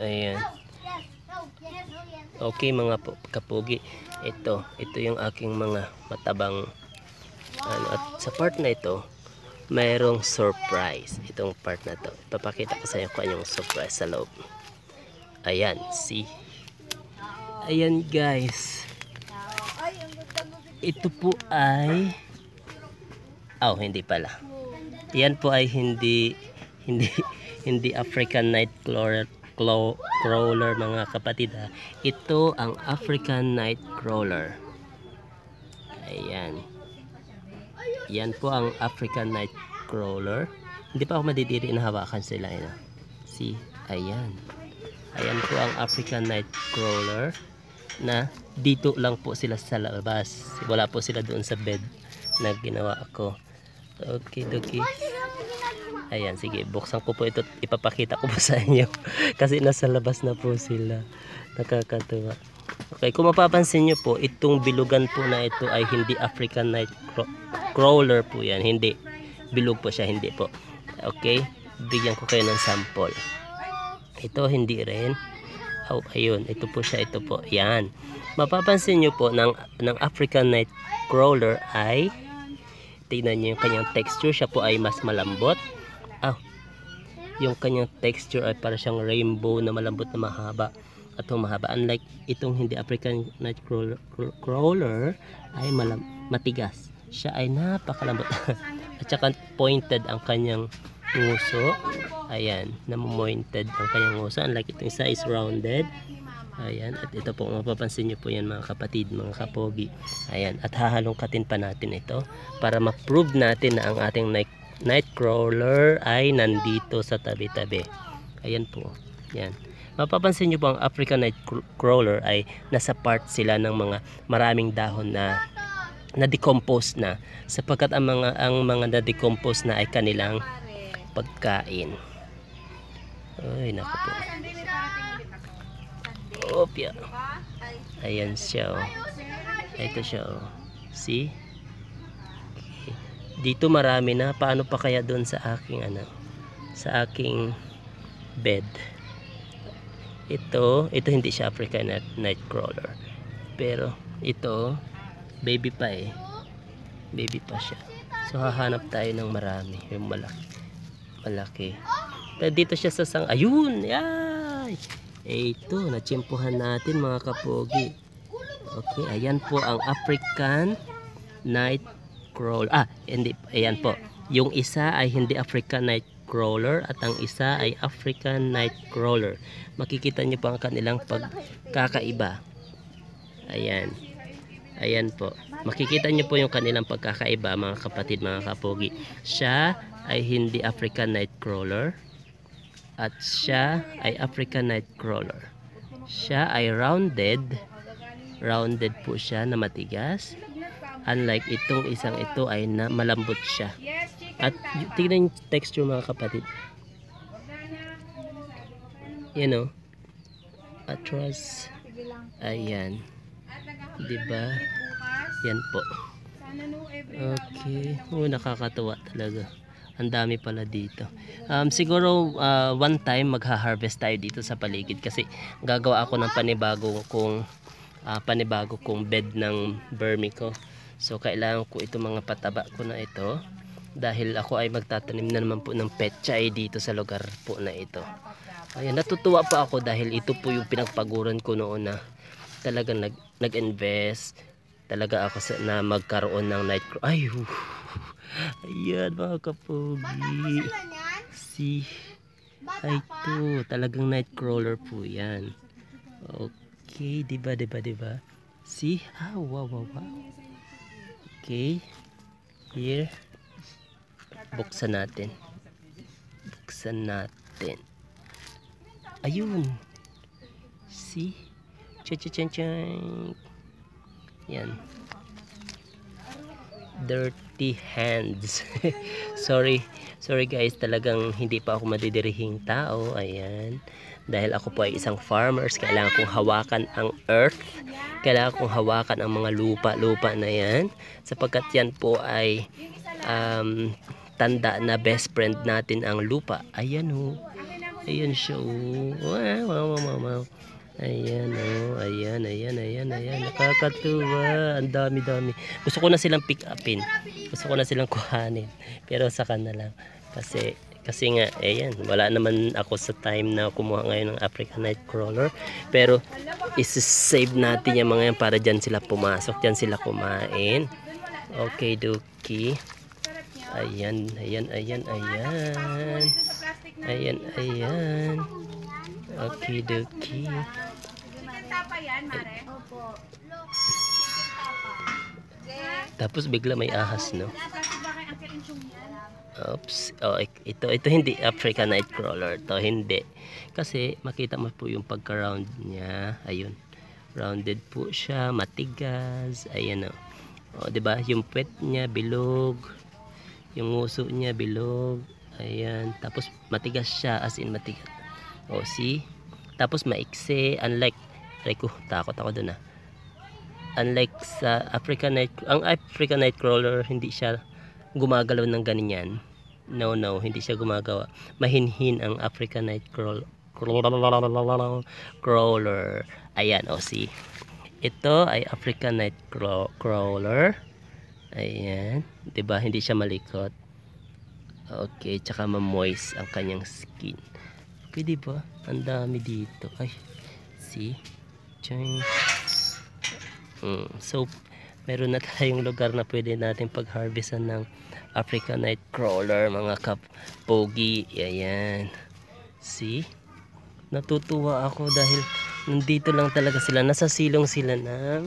Ayan. Okay mga kapugi. Ito, ito yung aking mga matabang ano, at sa part na ito, mayroong surprise. Itong part na to. Papakita ko sa inyo kung anong surprise sa loob. Ayan, see? Ayan guys. Ito po ay Oh, hindi pala. Yan po ay hindi hindi hindi African night clover crawler mga kapatid ha. Ito ang African night crawler. Ayan. Yan po ang African night crawler. Hindi pa ako madidiri na hawakan sila. eh. Si Ayan. Ayan po ang African night crawler na dito lang po sila sa labas. Wala po sila doon sa bed na ginawa ako. Okay, doki. Ayan, sige. Buksan ko po ito. Ipapakita ko po sa inyo. Kasi nasa labas na po sila. Nakakatawa. Okay, kung mapapansin nyo po, itong bilugan po na ito ay hindi African night crawler po yan. Hindi. Bilog po siya. Hindi po. Okay. Bigyan ko kayo ng sample. Ito, hindi rin. Oh, ayun. Ito po siya. Ito po. Yan. Mapapansin nyo po, ng, ng African night crawler ay tingnan nyo yung kanyang texture. Siya po ay mas malambot. Ah, yung kanyang texture ay para siyang rainbow na malambot na mahaba at humahaba. Unlike itong hindi African night crawler, ay malam matigas. Siya ay napakalambot. at saka pointed ang kanyang nguso. Ayan, namointed ang kanyang nguso. Unlike itong isa is rounded. Ayan, at ito po, mapapansin nyo po yan mga kapatid, mga kapogi. Ayan, at hahalongkatin pa natin ito para ma-prove natin na ang ating night, night crawler ay nandito sa tabi-tabi. Ayan po, yan. Mapapansin nyo po ang African night crawler ay nasa part sila ng mga maraming dahon na na decompose na sapagkat ang mga ang mga na decompose na ay kanilang pagkain. Ay, naku po opya. Ayan siya oh. Ito siya oh. See? Okay. Dito marami na. Paano pa kaya doon sa aking ano? Sa aking bed. Ito, ito hindi siya African night, night crawler. Pero ito baby pa eh. Baby pa siya. So hahanap tayo ng marami, yung malaki. Malaki. Dito siya sa sang ayun. Ay. Eh ito, natsimpuhan natin mga kapogi. Okay, ayan po ang African night crawler. Ah, hindi, ayan po. Yung isa ay hindi African night crawler at ang isa ay African night crawler. Makikita niyo po ang kanilang pagkakaiba. Ayan. Ayan po. Makikita niyo po yung kanilang pagkakaiba mga kapatid, mga kapogi. Siya ay hindi African night crawler at siya ay African Nightcrawler. Siya ay rounded. Rounded po siya na matigas. Unlike itong isang ito ay na malambot siya. At tignan yung texture mga kapatid. You know, atras. Ayan. Diba? Yan po. Okay. Oh, nakakatuwa talaga ang dami pala dito um, siguro uh, one time magha-harvest tayo dito sa paligid kasi gagawa ako ng panibago kung uh, ah, panibago kong bed ng vermico so kailangan ko itong mga pataba ko na ito dahil ako ay magtatanim na naman po ng petchay dito sa lugar po na ito Ayan, natutuwa pa ako dahil ito po yung pinagpaguran ko noon na talagang nag, nag-invest talaga ako sa, na magkaroon ng night crow. Ay, uh, Ayan mga kapogi. Si ay to, talagang night crawler po 'yan. Okay, 'di ba, 'di diba, ba, diba? See? Ah, wow, wow, wow. Okay. Here. Buksan natin. Buksan natin. Ayun. See? Cha cha cha cha. Yan dirty hands sorry sorry guys talagang hindi pa ako madidirihing tao ayan dahil ako po ay isang farmers kailangan kong hawakan ang earth kailangan kong hawakan ang mga lupa lupa na yan sapagkat yan po ay um, tanda na best friend natin ang lupa ayan ho oh, ayan siya ho oh. wow wow wow wow Ayan, oh. Ayan, ayan, ayan, ayan. Nakakatuwa. Ang dami-dami. Gusto ko na silang pick upin. Gusto ko na silang kuhanin. Pero saka na lang. Kasi, kasi nga, ayan. Wala naman ako sa time na kumuha ngayon ng African Night Crawler. Pero, isi-save natin yung mga yan para dyan sila pumasok. Dyan sila kumain. Okay, Duki. Ayan, ayan, ayan, ayan. Ayan, ayan. Okay, Duki yan, Mare? Opo. Look, chicken tapa. Tapos bigla may ahas, no? Oops. Oh, ito, ito hindi African nightcrawler. Ito hindi. Kasi makita mo po yung pagka-round niya. Ayun. Rounded po siya. Matigas. Ayan o. Oh. oh, diba? Yung pet niya, bilog. Yung nguso niya, bilog. Ayan. Tapos matigas siya. As in matigas. Oh, see? Tapos maiksi. Unlike Aray ko, takot ako dun ah. Unlike sa African night, ang African night crawler hindi siya gumagalaw ng ganinyan. No, no, hindi siya gumagawa. Mahinhin ang African night Crawler. Crawler. Ayan, oh see. Ito ay African night crawler. Ayan. 'di ba hindi siya malikot. Okay, tsaka ma-moist ang kanyang skin. Pwede ba? Ang dami dito. Ay, see? Chang. Mm. So, meron na tayong lugar na pwede natin pag-harvestan ng African night crawler, mga kap pogi. Ayan. See? Natutuwa ako dahil nandito lang talaga sila. Nasa silong sila ng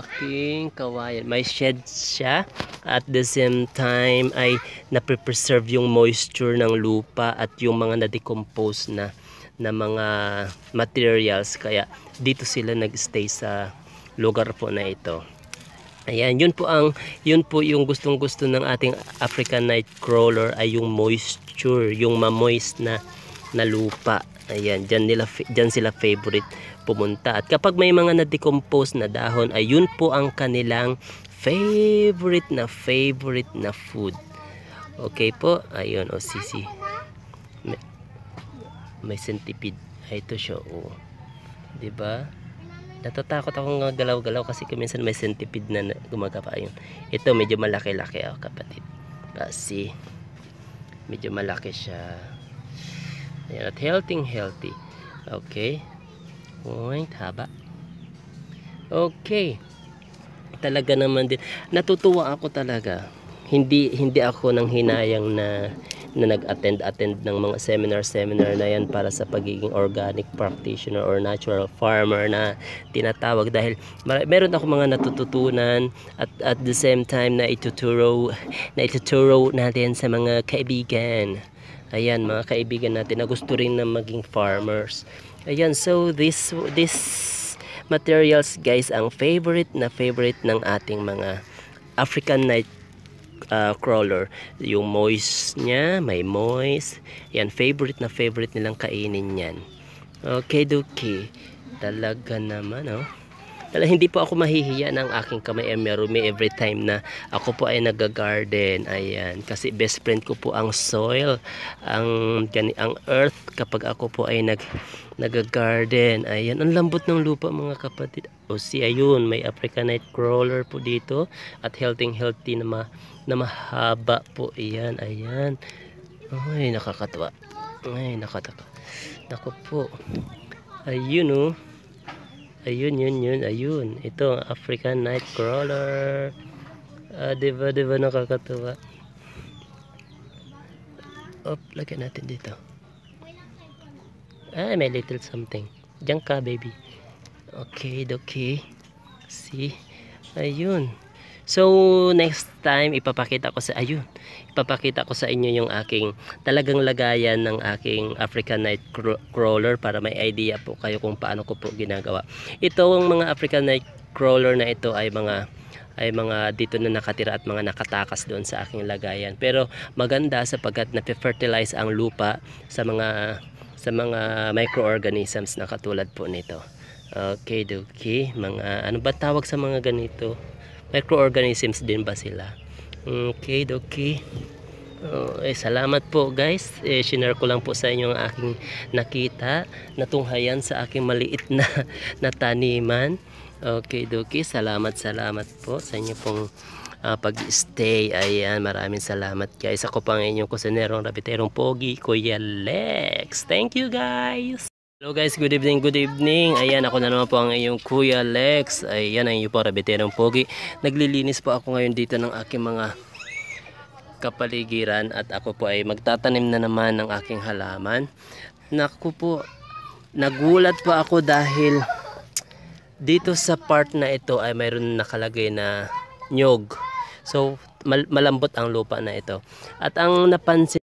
aking kawayan. May shed siya. At the same time ay napipreserve yung moisture ng lupa at yung mga na-decompose na na mga materials kaya dito sila nagstay sa lugar po na ito Ayan, yun po ang yun po yung gustong-gusto ng ating African night crawler ay yung moisture, yung ma-moist na na lupa. Ayan, diyan nila diyan sila favorite pumunta. At kapag may mga na-decompose na dahon, ayun po ang kanilang favorite na favorite na food. Okay po? Ayun, o sisi may centipede ay ito siya oh. ba diba? natatakot ako ng galaw-galaw kasi kuminsan may centipede na gumagapa yun ito medyo malaki-laki oh, kapatid kasi ah, medyo malaki siya ayan at healthy healthy okay oy haba okay talaga naman din natutuwa ako talaga hindi hindi ako nang hinayang na na nag-attend-attend ng mga seminar-seminar na yan para sa pagiging organic practitioner or natural farmer na tinatawag dahil meron ako mga natututunan at at the same time na ituturo na ituturo natin sa mga kaibigan ayan mga kaibigan natin na gusto rin na maging farmers ayan so this this materials guys ang favorite na favorite ng ating mga African night uh, crawler. Yung moist niya, may moist. Yan, favorite na favorite nilang kainin yan. Okay, Duki. Talaga naman, oh. Dahil hindi po ako mahihiya ng aking kamay eh, ay every time na ako po ay nagagarden. Ayan. Kasi best friend ko po ang soil, ang, gani, ang earth kapag ako po ay nag nagagarden. Ayan, ang lambot ng lupa mga kapatid. O si ayun, may Africanite crawler po dito at healthy healthy na, ma, na mahaba po. Ayan, ayan. Ay, nakakatawa. Ay, nakataka. Nako po. Ayun oh. Ayun, yun, yun, ayun. Ito, African Nightcrawler. Ah, diba, diba nakakatuwa. Op, lagyan natin dito. Ah, may little something. Diyan ka, baby. Okay, okay. See? Ayun. So, next time, ipapakita ko sa, ayun, ipapakita ko sa inyo yung aking talagang lagayan ng aking African Night Crawler para may idea po kayo kung paano ko po ginagawa. Ito, ang mga African Night Crawler na ito ay mga ay mga dito na nakatira at mga nakatakas doon sa aking lagayan. Pero maganda sapagkat nape-fertilize ang lupa sa mga sa mga microorganisms na katulad po nito. Okay, dokie, mga ano ba tawag sa mga ganito? microorganisms din ba sila okay okay Uh, eh, salamat po guys. Eh, Sinare ko lang po sa inyo ang aking nakita. Natunghayan sa aking maliit na, na taniman. Okay, Doki. Salamat, salamat po sa inyo pong uh, pag-stay. Ayan, maraming salamat guys. Ako pang inyong kusinerong rabiterong pogi, Kuya Lex. Thank you guys! Hello guys, good evening, good evening. Ayan, ako na naman po ang iyong Kuya Lex. Ayan, ang iyong para beterong pogi. Naglilinis po ako ngayon dito ng aking mga kapaligiran at ako po ay magtatanim na naman ng aking halaman. Naku po, nagulat po ako dahil dito sa part na ito ay mayroon nakalagay na nyog. So, malambot ang lupa na ito. At ang napansin